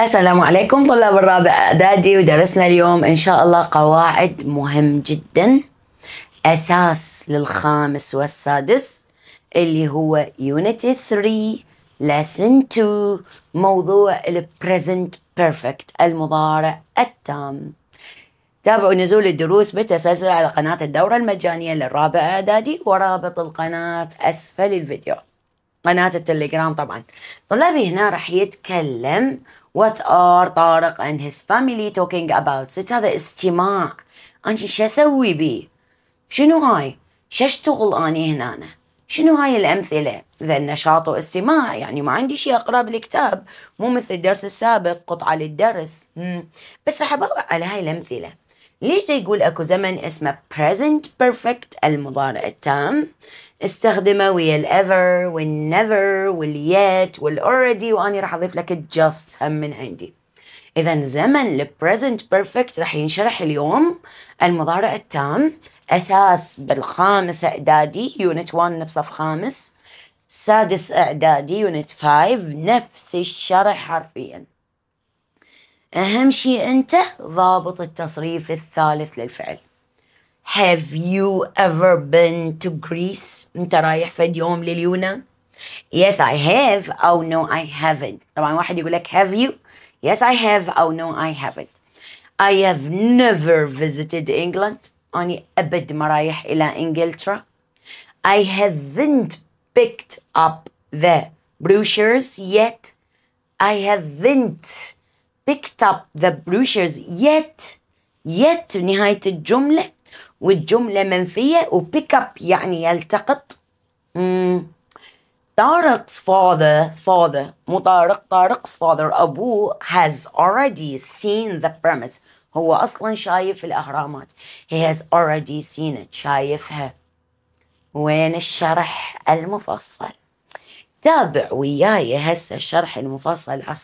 السلام عليكم طلاب الرابع اعدادي ودرسنا اليوم ان شاء الله قواعد مهم جدا اساس للخامس والسادس اللي هو يونيتي 3 lesson 2 موضوع البريزنت بيرفكت المضارع التام تابعوا نزول الدروس بالتسلسل على قناة الدورة المجانية للرابع إعدادي ورابط القناة أسفل الفيديو قناة التليجرام طبعا طلابي هنا راح يتكلم What are طارق and his family talking about ست هذا استماع أنت شو أسوي بيه شنو هاي شو أشتغل أني هنا شنو هاي الأمثلة إذا النشاط واستماع يعني ما عندي شيء أقرأ بالكتاب مو مثل الدرس السابق قطعة للدرس مم. بس راح أبوع على هاي الأمثلة ليش يقول اكو زمن اسمه present perfect المضارع التام استخدمه ويا ال ever وال yet واليت already واني راح اضيف لك just هم من عندي اذا زمن ال present perfect راح ينشرح اليوم المضارع التام اساس بالخامس اعدادي يونت 1 بصف خامس سادس اعدادي يونت 5 نفس الشرح حرفيا أهم شيء أنت ضابط التصريف الثالث للفعل Have you ever been to Greece؟ أنت رايح فد يوم لليونان؟ Yes I have أو no I haven't طبعا واحد يقول لك have you؟ Yes I have أو no I haven't I have never visited England أني أبد ما رايح إلى إنجلترا I haven't picked up the brochures yet I haven't picked up the brochures yet yet نهاية الجملة والجملة منفية و pick up يعني يلتقط مم. طارق's father father مو طارق طارق's father أبوه has already seen the premise هو أصلا شايف الأهرامات he has already seen it شايفها وين الشرح المفصل تابع وياي هسه الشرح المفصل على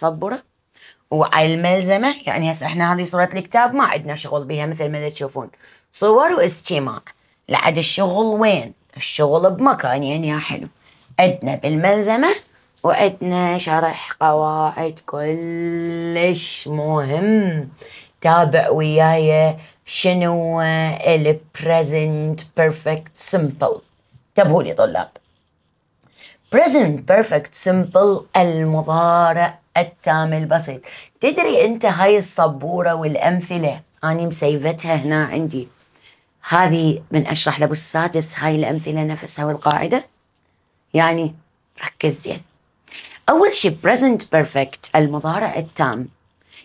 والملزمه يعني هسه احنا هذه صوره الكتاب ما عندنا شغل بها مثل ما تشوفون صور واستماع لعد الشغل وين الشغل بمكان يعني يا حلو عندنا بالملزمه وعندنا شرح قواعد كلش مهم تابع وياي شنو البريزنت بيرفكت سمبل انتبهوا لي طلاب present perfect simple المضارع التام البسيط تدري انت هاي الصبورة والأمثلة أنا مسيفتها هنا عندي هذه من أشرح لأبو السادس هاي الأمثلة نفسها والقاعدة يعني ركز زين أول شيء present perfect المضارع التام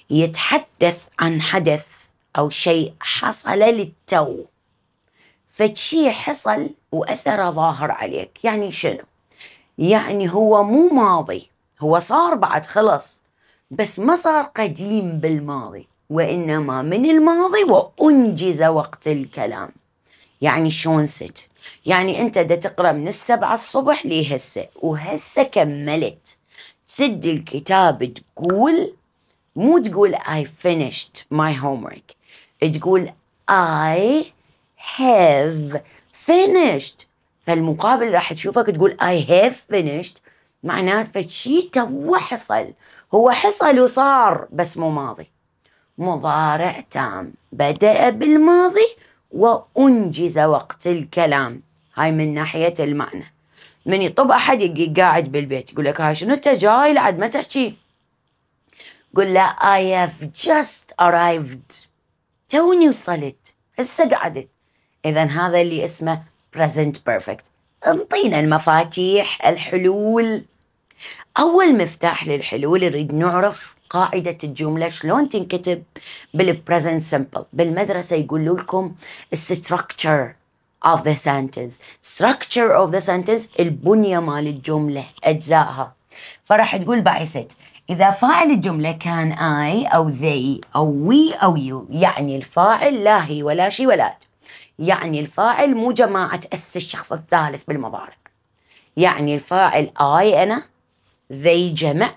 يتحدث عن حدث أو شيء حصل للتو فشي حصل وأثره ظاهر عليك يعني شنو؟ يعني هو مو ماضي هو صار بعد خلص بس ما صار قديم بالماضي وإنما من الماضي وأنجز وقت الكلام يعني شلون ست يعني أنت دا تقرأ من السبعة الصبح لهسه وهسه كملت تسد الكتاب تقول مو تقول I finished my homework تقول I have finished فالمقابل راح تشوفك تقول I have finished معناته فشي تو حصل هو حصل وصار بس مو ماضي مضارع تام بدأ بالماضي وأنجز وقت الكلام هاي من ناحية المعنى من يطب أحد قاعد بالبيت يقول لك هاي شنو أنت جاي لعد ما تحكي قل له I have just arrived توني وصلت هسه قعدت إذا هذا اللي اسمه present perfect انطينا المفاتيح الحلول أول مفتاح للحلول نريد نعرف قاعدة الجملة شلون تنكتب بالبريزنت سمبل بالمدرسة يقولوا لكم structure of the sentence structure of the sentence البنية مال الجملة أجزائها فراح تقول بعثت إذا فاعل الجملة كان I أو they أو we أو you يعني الفاعل لا هي ولا شي ولا أنت يعني الفاعل مو جماعة أس الشخص الثالث بالمضارع يعني الفاعل I أنا they جمع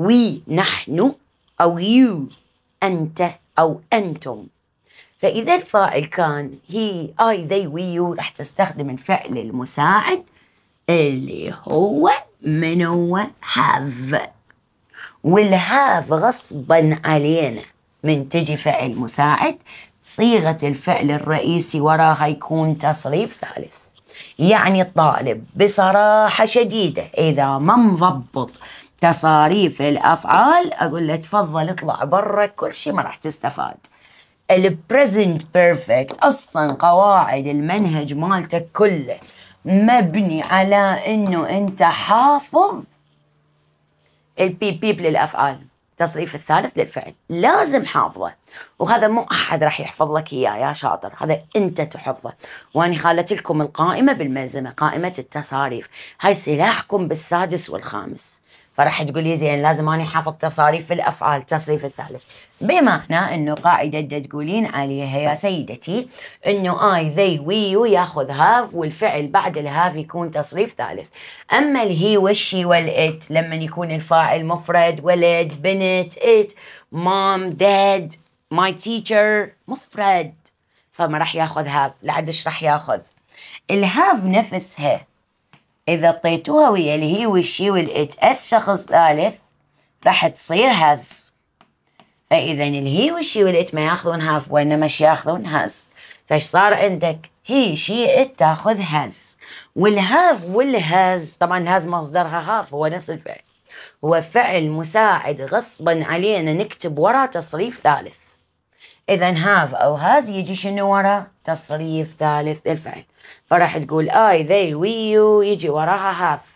we نحن أو you أنت أو أنتم فإذا الفاعل كان he I they we you راح تستخدم الفعل المساعد اللي هو من هو have والهاف غصبا علينا من تجي فعل مساعد صيغة الفعل الرئيسي وراها يكون تصريف ثالث يعني الطالب بصراحة شديدة إذا ما مضبط تصاريف الأفعال أقول له تفضل اطلع برا كل شيء ما راح تستفاد البريزنت بيرفكت أصلا قواعد المنهج مالتك كله مبني على أنه أنت حافظ البي بيب للأفعال التصريف الثالث للفعل لازم حافظه وهذا مو أحد راح يحفظ لك إياه يا شاطر هذا أنت تحفظه وأنا خالت لكم القائمة بالملزمة قائمة التصاريف هاي سلاحكم بالسادس والخامس فراح تقول لي زين لازم اني حافظ تصاريف الأفعال التصريف الثالث بمعنى أنه قاعدة تقولين عليها يا سيدتي أنه اي ذي وي ياخذ هاف والفعل بعد الهاف يكون تصريف ثالث أما الهي والشي والإت لما يكون الفاعل مفرد ولد بنت إت مام داد ماي تيشر مفرد فما راح ياخذ هاف لعدش راح ياخذ الهاف نفسها إذا طيتوها ويا الهي والشي والإت أس شخص ثالث راح تصير هز فإذا الهي والشي والإت ما ياخذون هاف وإنما شي ياخذون هز فإيش صار عندك هي شي إت تاخذ هز والهاف والهز طبعا هز مصدرها هاف هو نفس الفعل هو فعل مساعد غصبا علينا نكتب ورا تصريف ثالث إذا هاف أو هاز يجي شنو ورا تصريف ثالث للفعل فراح تقول I they we you يجي وراها هاف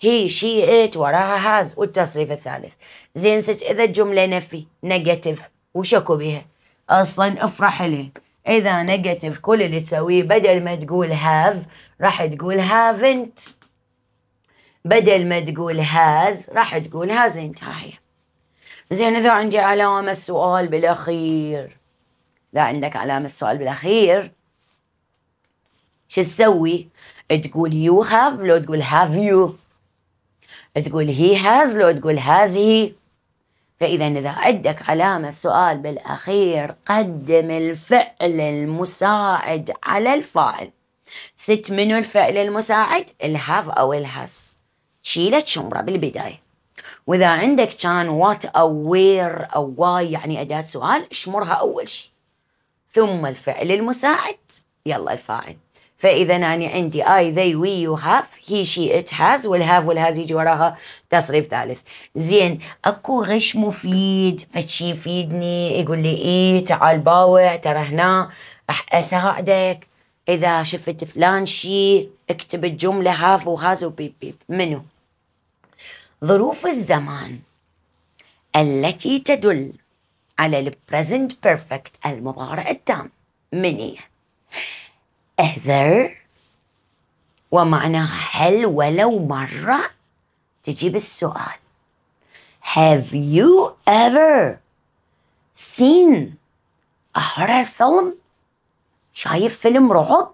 هي شي it وراها هاز والتصريف الثالث زين سج إذا الجملة نفي نيجاتيف وشكو بها أصلا افرح لي إذا نيجاتيف كل اللي تسويه بدل ما تقول have راح تقول haven't بدل ما تقول هاز راح تقول هازنت ها هي زين إذا عندي علامة السؤال بالأخير اذا عندك علامة السؤال بالأخير شو تسوي؟ تقول يو هاف لو تقول هاف يو تقول هي هاز لو تقول هاز هي فإذا إذا عندك علامة سؤال بالأخير قدم الفعل المساعد على الفاعل ست منو الفعل المساعد؟ الهاف أو الهاز شيله شمرة بالبداية وإذا عندك كان وات أو وير أو واي يعني أداة سؤال شمرها أول شيء ثم الفعل المساعد يلا الفاعل فاذا انا عندي اي ذي وي يو هاف هي شي ات هاز والهاف والهاز يجي وراها تصريف ثالث زين اكو غش مفيد فشي يفيدني يقول لي ايه تعال باوع ترى هنا راح اساعدك اذا شفت فلان شي اكتب الجمله هاف وهاز وبيب بيب منو ظروف الزمان التي تدل على البريزنت بيرفكت المضارع التام من اهذر ومعناها هل ولو مرة تجيب السؤال Have you ever seen a horror film؟ شايف فيلم رعب؟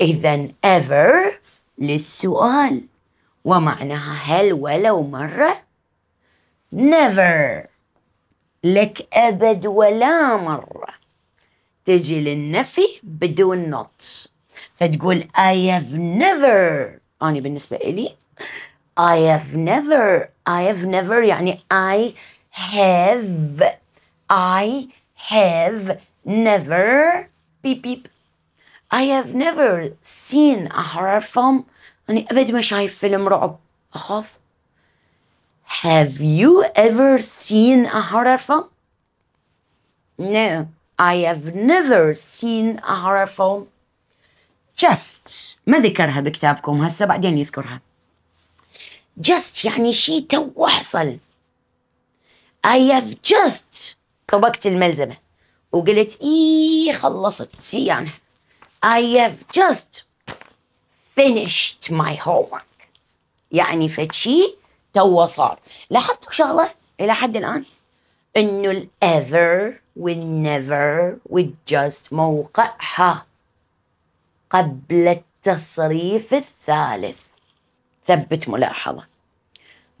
إذا ever للسؤال ومعناها هل ولو مرة؟ never لك أبد ولا مرة تجي للنفي بدون not فتقول I have never أنا بالنسبة إلي I have never I have never يعني I have I have never beep beep I have never seen a horror film أنا أبد ما شايف فيلم رعب أخاف Have you ever seen a horror No, I have never seen a horror film. Just ما ذكرها بكتابكم هسه بعدين يذكرها. Just يعني شيء تو حصل. I have just طبقت الملزمة وقلت إيه خلصت هي يعني. I have just finished my homework. يعني فشي تو صار لاحظتوا شغله الى حد الان انه الايفر والنيفر والجاست موقعها قبل التصريف الثالث ثبت ملاحظه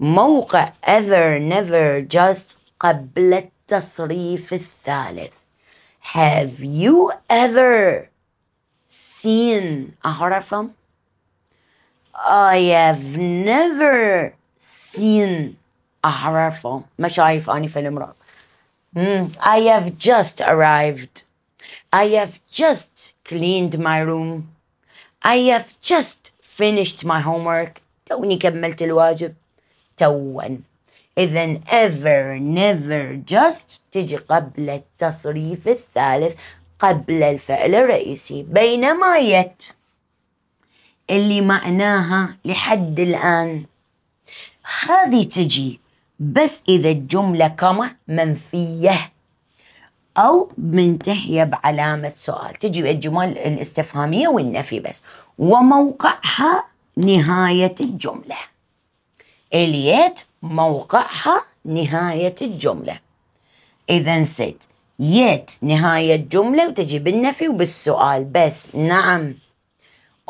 موقع ever never just قبل التصريف الثالث Have you ever seen a horror film? I have never seen a horror film ما شايف أني فيلم رعب mm, I have just arrived I have just cleaned my room I have just finished my homework توني كملت الواجب تون إذا ever never just تجي قبل التصريف الثالث قبل الفعل الرئيسي بينما يت اللي معناها لحد الآن هذه تجي بس إذا الجملة كما منفية أو منتهية بعلامة سؤال تجي الجمل الاستفهامية والنفي بس وموقعها نهاية الجملة إليت موقعها نهاية الجملة إذا نسيت يت نهاية جملة وتجي بالنفي وبالسؤال بس نعم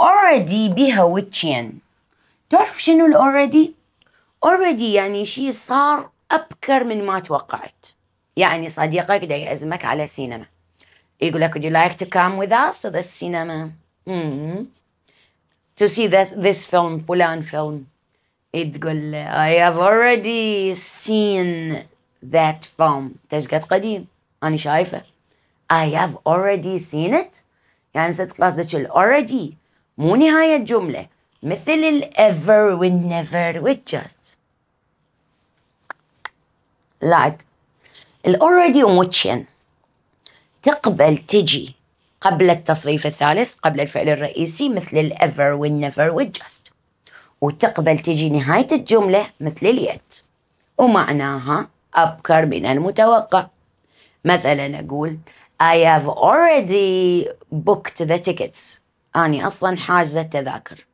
already بها وتشين تعرف شنو already اوريدي يعني شيء صار ابكر من ما توقعت يعني صديقك دا يعزمك على سينما يقول لك would you like to come with us to the cinema mm -hmm. to see this, film فلان فيلم تقول له I have already seen that film تشقد قديم أنا شايفة I have already seen it يعني صدق قصدك already مو نهاية جملة مثل ال ever وال never وال just like ال already ومتشن تقبل تجي قبل التصريف الثالث قبل الفعل الرئيسي مثل ال ever وال never وال just وتقبل تجي نهاية الجملة مثل اليت ومعناها أبكر من المتوقع مثلا أقول I have already booked the tickets أني أصلا حاجزة التذاكر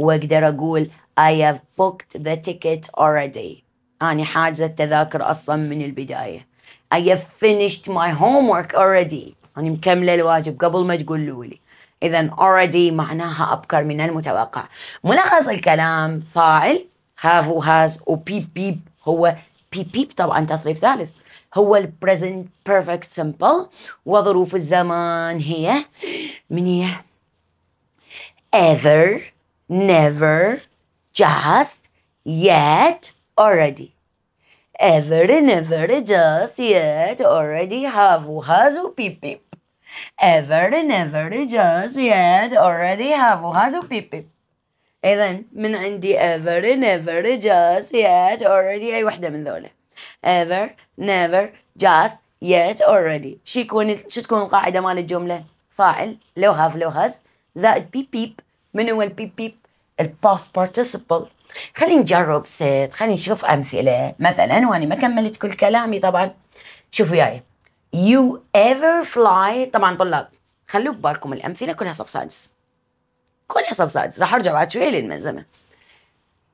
واقدر اقول I have booked the ticket already أنا حاجزة التذاكر أصلا من البداية I have finished my homework already أنا مكملة الواجب قبل ما تقولوا لي إذا already معناها أبكر من المتوقع ملخص الكلام فاعل have و has و بيب بيب هو بيب بيب طبعا تصريف ثالث هو ال present perfect simple وظروف الزمان هي من هي ever never, just, yet, already. Every, never, just, yet, already, have, has, peep, peep. Every, never, just, yet, already, have, has, peep, peep. إذا من عندي ever, never, just, yet, already أي واحدة من ذولا. ever, never, just, yet, already. شو تكون شو القاعدة مال الجملة؟ فاعل لو هاف لو هاز زائد peep peep من هو peep peep. الباست بارتيسيبل خلينا نجرب ست خلينا نشوف أمثلة مثلا وأنا ما كملت كل كلامي طبعا شوفوا وياي you ever fly طبعا طلاب خلوا ببالكم الأمثلة كلها صف سادس كلها صف سادس راح أرجع بعد شوية للملزمة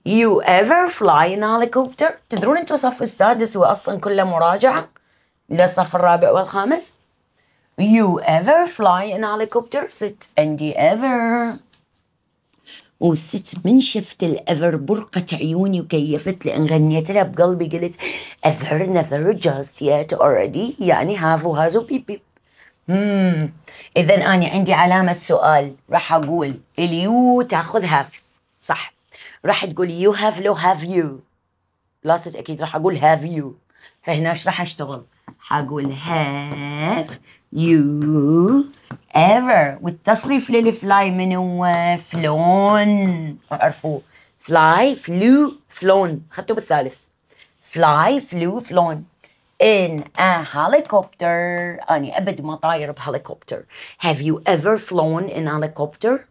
you ever fly in helicopter تدرون أنتم صف السادس هو أصلا كله مراجعة للصف الرابع والخامس you ever fly in helicopter ست and you ever وست من شفت الأفر برقت عيوني وكيفت لأن غنيت لها بقلبي قلت أفر نفر جاست يات أوريدي يعني هاف وهاز وبيب بيب إذا أنا عندي علامة سؤال راح أقول اليو تاخذ هاف صح راح تقول يو هاف لو هاف يو بلاصة أكيد راح أقول هاف يو فهناش راح أشتغل have you ever والتصريف للي fly من هو flown عرفوا fly flew flown خدته بالثالث fly flew flown in a helicopter اني ابد ما طاير بهليكوبتر have you ever flown in a helicopter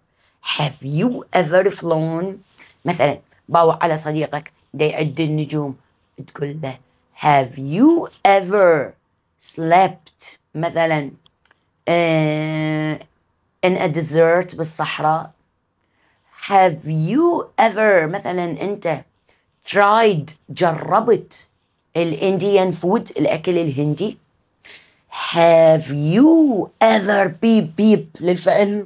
have you ever flown مثلا باوع على صديقك دي النجوم تقول له have you ever slept مثلا uh, in a desert بالصحراء have you ever مثلا انت tried جربت الانديان فود الاكل الهندي have you ever beep beep للفعل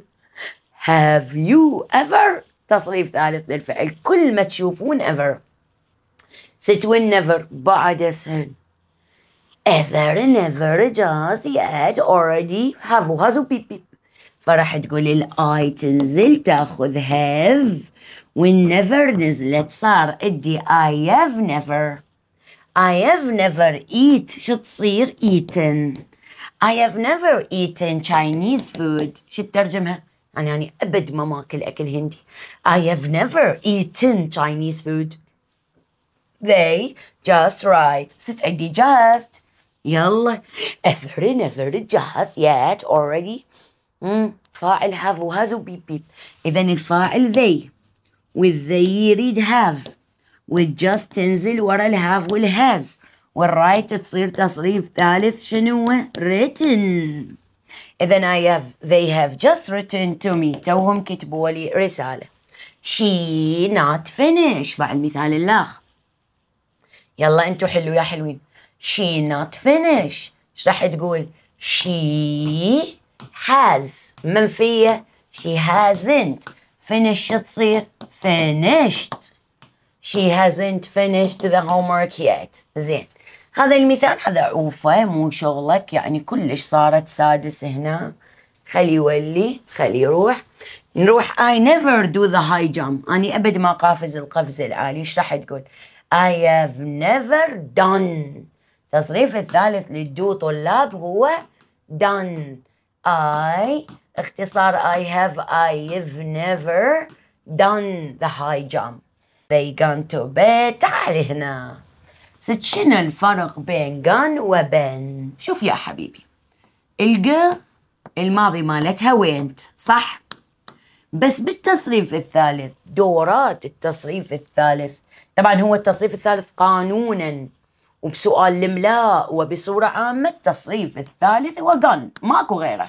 have you ever تصريف ثالث للفعل كل ما تشوفون ever will never بعد اسهل ever and ever just yet already have وهذا beep beep فراح تقول الاي تنزل تاخذ have والنيفر نزلت صار ادي I have never I have never eat شو تصير eaten I have never eaten Chinese food شو الترجمة؟ أنا يعني أبد ما ماكل أكل هندي I have never eaten Chinese food They just right ست عندي just يلا افرن افرن جهز yet already مم. فاعل have وهاز وبيب بيب إذا الفاعل they with they يريد have with just تنزل ورا ال have وال has وال والرايت تصير تصريف ثالث شنو written إذا I have they have just written to me توهم كتبوا لي رسالة she not finished بعد المثال الآخر يلا انتو حلوا يا حلوين she not finished ايش راح تقول she has منفية she hasn't finished تصير finished she hasn't finished the homework yet زين هذا المثال هذا عوفة مو شغلك يعني كلش صارت سادس هنا خلي يولي خلي يروح نروح I never do the high jump أنا أبد ما قافز القفز العالي إيش راح تقول I have never done تصريف الثالث للدو طلاب هو done I اختصار I have I've never done the high jump they gone to bed تعال هنا ست شنو الفرق بين gone وبين شوف يا حبيبي الجر الماضي مالتها وينت صح بس بالتصريف الثالث دورات التصريف الثالث طبعا هو التصريف الثالث قانونا وبسؤال الاملاء وبصورة عامة التصريف الثالث وقن ماكو غيره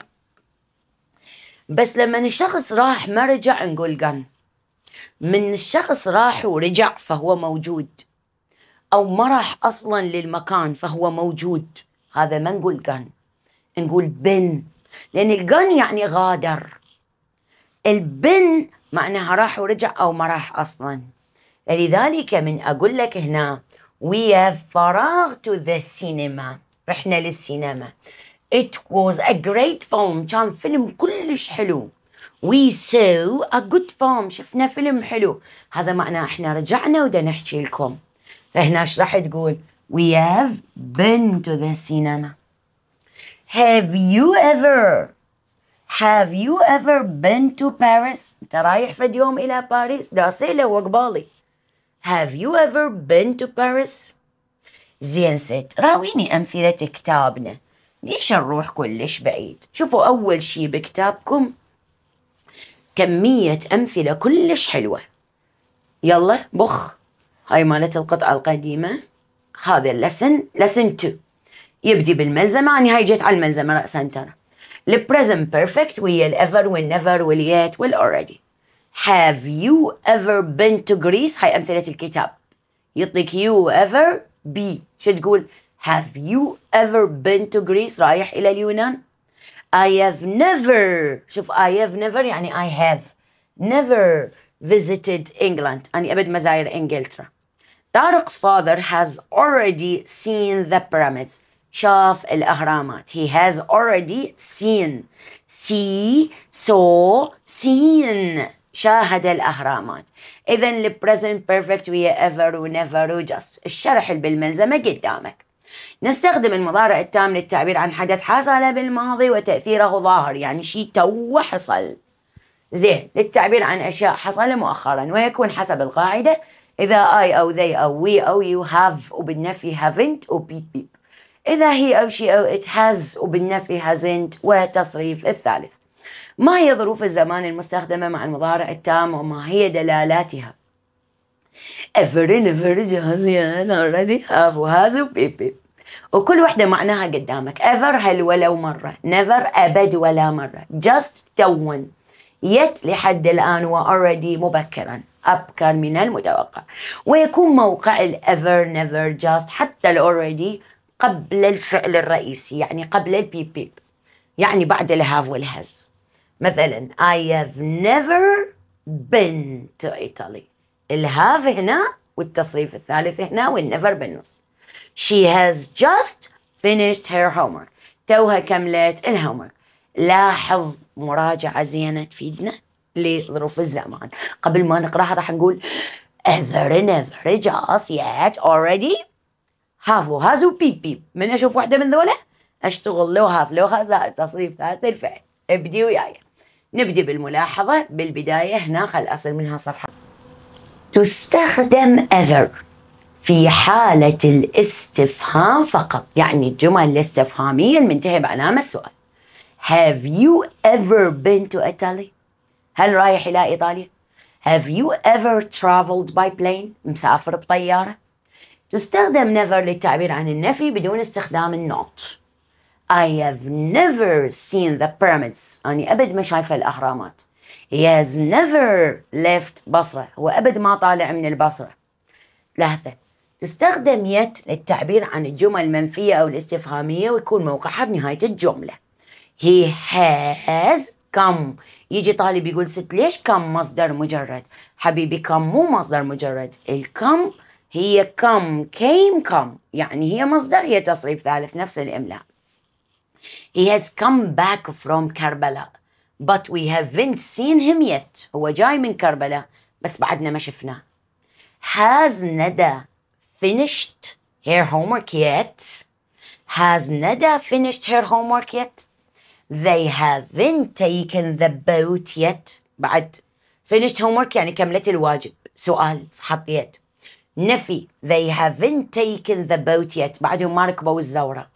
بس لما الشخص راح ما رجع نقول قن من الشخص راح ورجع فهو موجود أو ما راح أصلا للمكان فهو موجود هذا ما نقول قن نقول بن لأن القن يعني غادر البن معناها راح ورجع أو ما راح أصلا لذلك من أقول لك هنا we have فراغ to the cinema رحنا للسينما it was a great film كان فيلم كلش حلو we saw a good film شفنا فيلم حلو هذا معناه احنا رجعنا ودا نحكي لكم فهنا ايش راح تقول we have been to the cinema have you ever have you ever been to Paris انت رايح فد يوم الى باريس دا سيلة وقبالي Have you ever been to Paris? زين ست راويني أمثلة كتابنا ليش نروح كلش بعيد شوفوا أول شي بكتابكم كمية أمثلة كلش حلوة يلا بخ هاي مالت القطعة القديمة هذا اللسن لسن 2 يبدي بالملزمة أنا هاي جيت على الملزمة رأسا ترى البريزنت بيرفكت ويا الايفر والنيفر واليت والأوريدي Have you ever been to Greece؟ هاي أمثلة الكتاب يعطيك you ever be شو تقول؟ Have you ever been to Greece؟ رايح إلى اليونان؟ I have never شوف I have never يعني I have never visited England أني أبد ما زاير إنجلترا طارق's father has already seen the pyramids شاف الأهرامات he has already seen see saw seen شاهد الأهرامات إذا البريزنت بيرفكت ويا ايفر ونيفر وجاست الشرح اللي بالملزمة قدامك نستخدم المضارع التام للتعبير عن حدث حصل بالماضي وتأثيره ظاهر يعني شيء تو حصل زين للتعبير عن أشياء حصل مؤخرا ويكون حسب القاعدة إذا I أو they أو we أو you have وبالنفي haven't وبيب بيب إذا هي أو شي أو it has وبالنفي hasn't وتصريف الثالث ما هي ظروف الزمان المستخدمة مع المضارع التام وما هي دلالاتها every never just yet already have has beep وكل وحدة معناها قدامك ever هل ولو مرة never أبد ولا مرة just تون yet لحد الآن و already مبكرا أبكر من المتوقع ويكون موقع ال ever never just حتى ال already قبل الفعل الرئيسي يعني قبل البيب بيب يعني بعد الهاف والهز مثلا I have never been to Italy الهاف هنا والتصريف الثالث هنا والنفر بالنص She has just finished her homework توها كملت الهومورك لاحظ مراجعة زينة تفيدنا لظروف الزمان قبل ما نقراها راح نقول ever never just yet already have وhas وبيب بيب من أشوف واحدة من ذولا أشتغل لو هاف لو هاز تصريف ثالث الفعل ابدي وياي نبدأ بالملاحظة بالبداية هنا خل أصل منها صفحة تستخدم ever في حالة الاستفهام فقط يعني الجمل الاستفهامية المنتهية بعلامة السؤال Have you ever been to Italy? هل رايح إلى إيطاليا؟ Have you ever traveled by plane? مسافر بطيارة؟ تستخدم never للتعبير عن النفي بدون استخدام النوت I have never seen the pyramids أنا أبد ما شايفة الأهرامات He has never left بصرة هو أبد ما طالع من البصرة لحظة تستخدم يت للتعبير عن الجمل المنفية أو الاستفهامية ويكون موقعها بنهاية الجملة He has come. يجي طالب يقول ست ليش كم مصدر مجرد حبيبي كم مو مصدر مجرد الكم هي كم كيم كم يعني هي مصدر هي تصريف ثالث نفس الإملاء He has come back from Karbala but we haven't seen him yet هو جاي من كربلاء بس بعدنا ما شفناه Has Neda finished her homework yet? Has Neda finished her homework yet? They haven't taken the boat yet بعد finished homework يعني كملت الواجب سؤال حطيت نفي they haven't taken the boat yet بعدهم ما ركبوا الزورة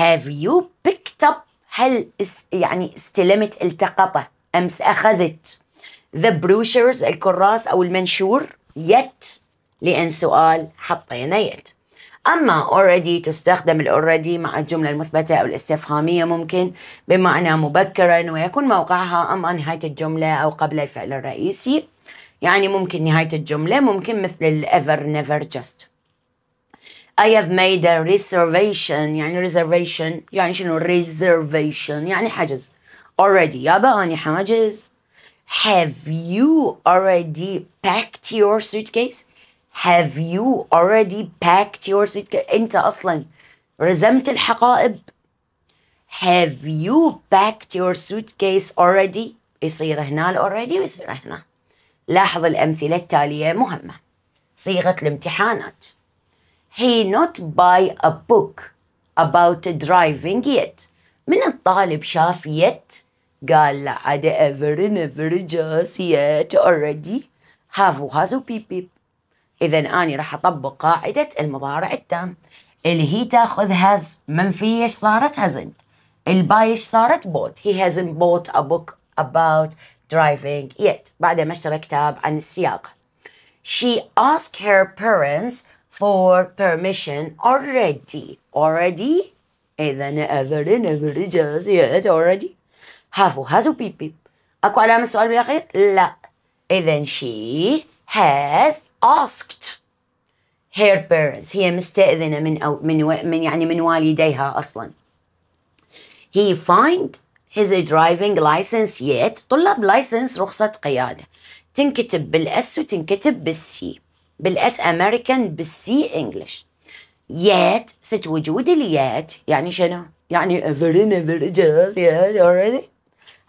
have you picked up هل يعني استلمت التقطة أمس أخذت the brochures الكراس أو المنشور yet لأن سؤال حطينا yet أما already تستخدم already مع الجملة المثبتة أو الاستفهامية ممكن بمعنى مبكرا ويكون موقعها أما نهاية الجملة أو قبل الفعل الرئيسي يعني ممكن نهاية الجملة ممكن مثل ever never just I have made a reservation يعني reservation يعني شنو reservation يعني حجز already يابا أنا حاجز Have you already packed your suitcase? Have you already packed your suitcase? أنت أصلا رزمت الحقائب Have you packed your suitcase already? يصير هنا already ويصير هنا لاحظ الأمثلة التالية مهمة صيغة الامتحانات he not buy a book about driving yet من الطالب شاف yet قال لا عاد ever never just yet already have has a beep beep إذا أنا راح أطبق قاعدة المضارع التام اللي هي تاخذ has منفية ايش صارت hasn't الباي ايش صارت bought he hasn't bought a book about driving yet بعد ما اشترى كتاب عن السياق she asked her parents for permission already already إذا already never just yet already have هازو بيب بيب. أكو علامة سؤال بالأخير؟ لا إذا she has asked her parents هي مستأذنة من أو من من يعني من والديها أصلا he find his driving license yet طلاب license رخصة قيادة تنكتب بالأس وتنكتب بالسي بالاس امريكان بالسي انجلش يات ست وجود اليات يعني شنو؟ يعني every never just yet already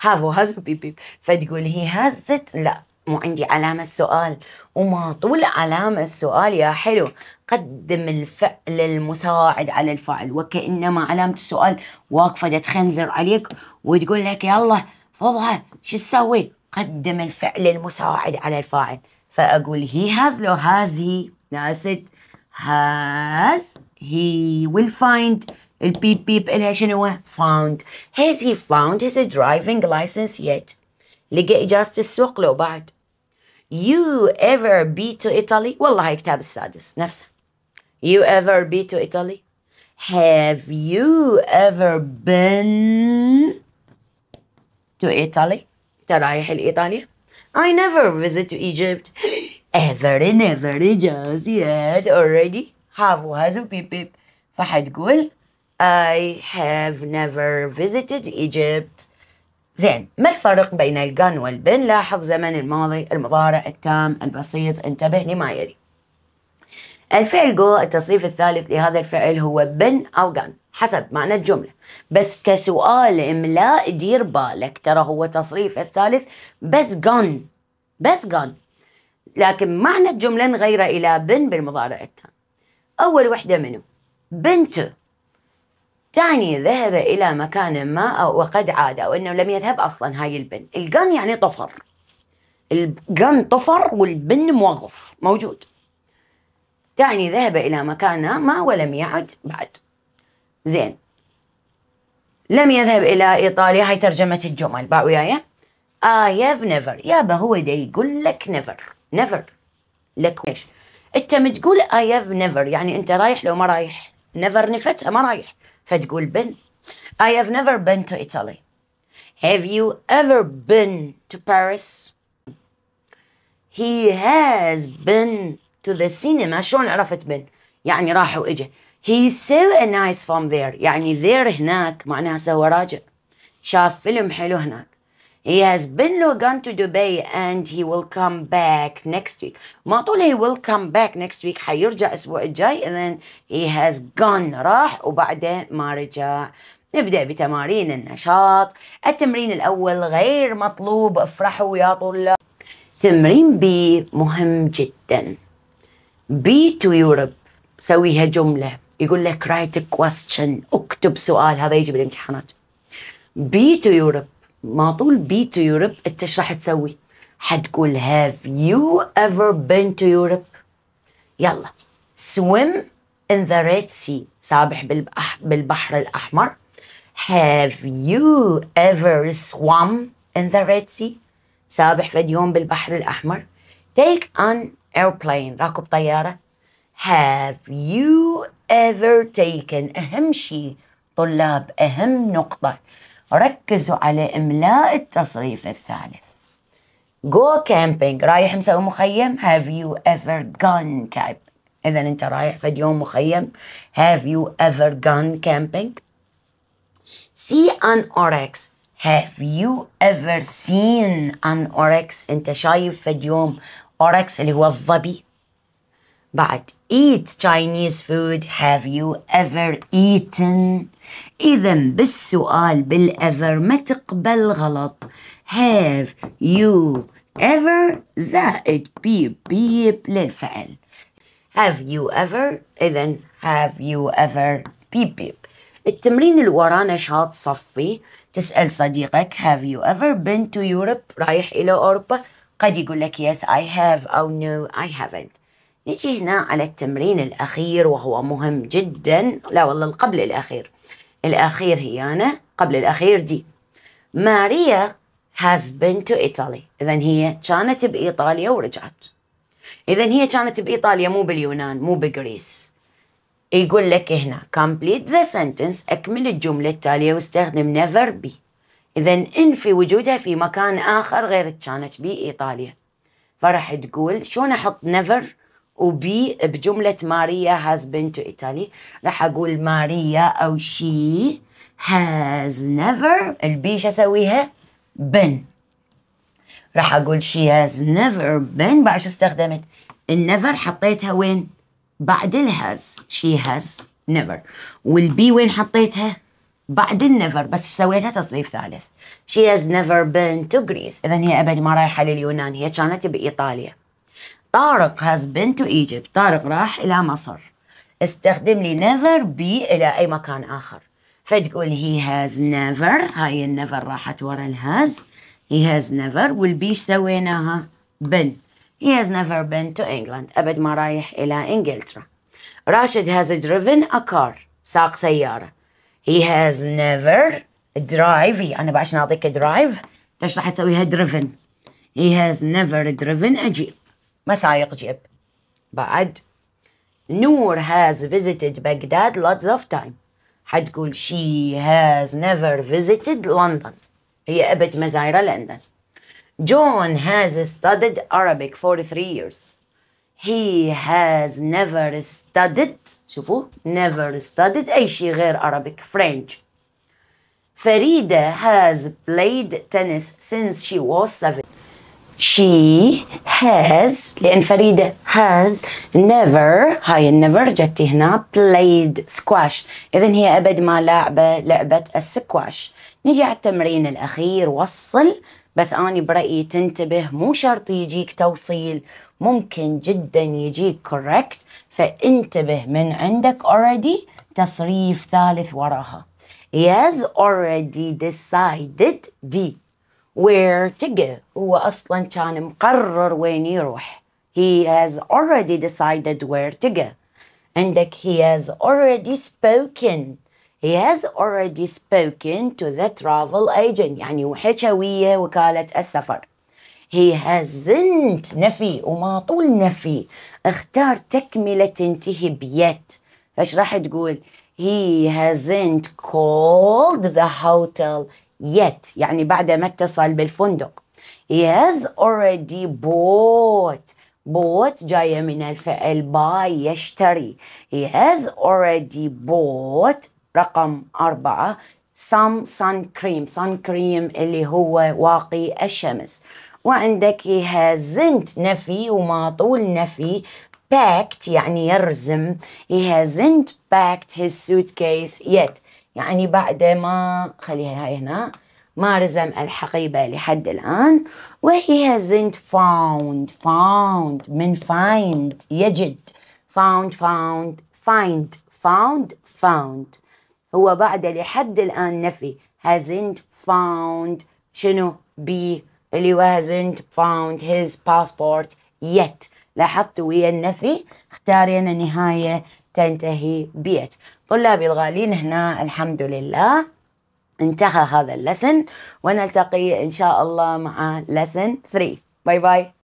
have or has beep beep فتقول هي ست لا مو عندي علامة السؤال وما طول علامة السؤال يا حلو قدم الفعل المساعد على الفعل وكأنما علامة السؤال واقفة تخنزر عليك وتقول لك يلا فضحة شو تسوي قدم الفعل المساعد على الفاعل فأقول he has لو has he now has he will find البيب بيب إلها شنو found has he found his driving license yet لقى إجازة السوق لو بعد you ever be to Italy والله كتاب السادس نفسه you ever be to Italy have you ever been to Italy ترايح الإيطاليا I never visit Egypt. Ever and ever just yet already have was a beep beep فحتقول I have never visited Egypt. زين ما الفرق بين الجن والبن؟ لاحظ زمن الماضي المضارع التام البسيط انتبه لما يلي الفعل جو التصريف الثالث لهذا الفعل هو بن أو جن حسب معنى الجملة بس كسؤال إملاء دير بالك ترى هو تصريف الثالث بس gone بس gone لكن معنى الجملة نغيره إلى بن بالمضارع التام أول وحدة منه بنت تعني ذهب إلى مكان ما أو وقد عاد أو أنه لم يذهب أصلا هاي البن الجن يعني طفر الجن طفر والبن موقف موجود تعني ذهب إلى مكان ما ولم يعد بعد زين لم يذهب إلى إيطاليا هاي ترجمة الجمل باع وياي I have never يابا هو دا يقول لك never never لك ايش انت متقول I have never يعني انت رايح لو ما رايح never نفتها ما رايح فتقول بن I have never been to Italy Have you ever been to Paris? He has been to the cinema شلون عرفت بن يعني راح وإجا هي so نايس فروم ذير يعني ذير هناك معناها سوى راجع شاف فيلم حلو هناك He has been no gone to Dubai and he will come back next week. ما طول he will come back next week حيرجع الأسبوع الجاي and then he has gone راح وبعده ما رجع. نبدأ بتمارين النشاط. التمرين الأول غير مطلوب افرحوا يا طلاب. تمرين بي مهم جدا. بي تو يورب سويها جملة يقول لك رايت كويستشن اكتب سؤال هذا يجي بالامتحانات بي تو يوروب ما طول بي تو يوروب انت ايش راح تسوي؟ حتقول هاف يو ايفر بين تو يوروب يلا swim in the red sea سابح بالبحر, بالبحر الأحمر have you ever سوام in the red sea سابح في اليوم بالبحر الأحمر take an airplane راكب طيارة Have you ever taken أهم شيء طلاب أهم نقطة ركزوا على إملاء التصريف الثالث go camping رايح مسوي مخيم have you ever gone camping? إذا أنت رايح في يوم مخيم have you ever gone camping see an oryx have you ever seen an oryx أنت شايف في يوم oryx اللي هو الظبي but eat Chinese food have you ever eaten إذا بالسؤال بالever ما تقبل غلط have you ever زائد بيب بيب للفعل have you ever إذا have you ever بيب بيب التمرين اللي وراه نشاط صفي تسأل صديقك have you ever been to Europe رايح إلى أوروبا قد يقول لك yes I have أو no I haven't نجي هنا على التمرين الأخير وهو مهم جدا لا والله القبل الأخير الأخير هي أنا قبل الأخير دي ماريا has been to Italy إذا هي كانت بإيطاليا ورجعت إذا هي كانت بإيطاليا مو باليونان مو بغريس يقول لك هنا complete the sentence أكمل الجملة التالية واستخدم never be إذا انفي وجودها في مكان آخر غير كانت بإيطاليا فرح تقول شلون أحط never وبي بجملة ماريا has been to Italy راح أقول ماريا أو she has never البي شو أسويها؟ been راح أقول she has never been بعد شو استخدمت؟ النفر حطيتها وين؟ بعد ال has she has never والبي وين حطيتها؟ بعد النفر بس سويتها تصريف ثالث she has never been to Greece إذا هي أبد ما رايحة لليونان هي كانت بإيطاليا طارق has been to Egypt طارق راح إلى مصر استخدم لي never be إلى أي مكان آخر فتقول he has never هاي النفر راحت ورا ال has he has never be سويناها been he has never been to England أبد ما رايح إلى إنجلترا راشد has driven a car ساق سيارة he has never drive أنا بعشان أعطيك drive تشرح راح تسويها driven he has never driven a jeep مسايق جيب بعد Noor has visited Baghdad lots of time حتقول she has never visited London هي أبت ما زايرة لندن John has studied Arabic for three years he has never studied شوفوا never studied أي شيء غير Arabic French Farida has played tennis since she was seven she has لأن فريدة has never هاي النيفر جتي هنا played squash إذا هي أبد ما لعبة لعبة السكواش نجي على التمرين الأخير وصل بس أنا برأيي تنتبه مو شرط يجيك توصيل ممكن جدا يجيك correct فانتبه من عندك already تصريف ثالث وراها he has already decided D where تقل هو أصلا كان مقرر وين يروح he has already decided where to go عندك he has already spoken he has already spoken to the travel agent يعني وحكى ويا وكالة السفر he hasn't نفي وما طول نفي اختار تكملة تنتهي بيت فايش راح تقول he hasn't called the hotel yet يعني بعد ما اتصل بالفندق he has already bought bought جاية من الفعل buy يشتري he has already bought رقم أربعة some sun cream sun cream اللي هو واقي الشمس وعندك he hasn't نفي وما طول نفي packed يعني يرزم he hasn't packed his suitcase yet يعني بعد ما خليها هاي هنا ما رزم الحقيبة لحد الآن وهي hasn't found found من find يجد found found find found found هو بعد لحد الآن نفي hasn't found شنو بي اللي هو hasn't found his passport yet لاحظتوا ويا النفي اختارينا نهاية تنتهي بيت طلابي الغالين هنا الحمد لله انتهى هذا اللسن ونلتقي إن شاء الله مع لسن 3 باي باي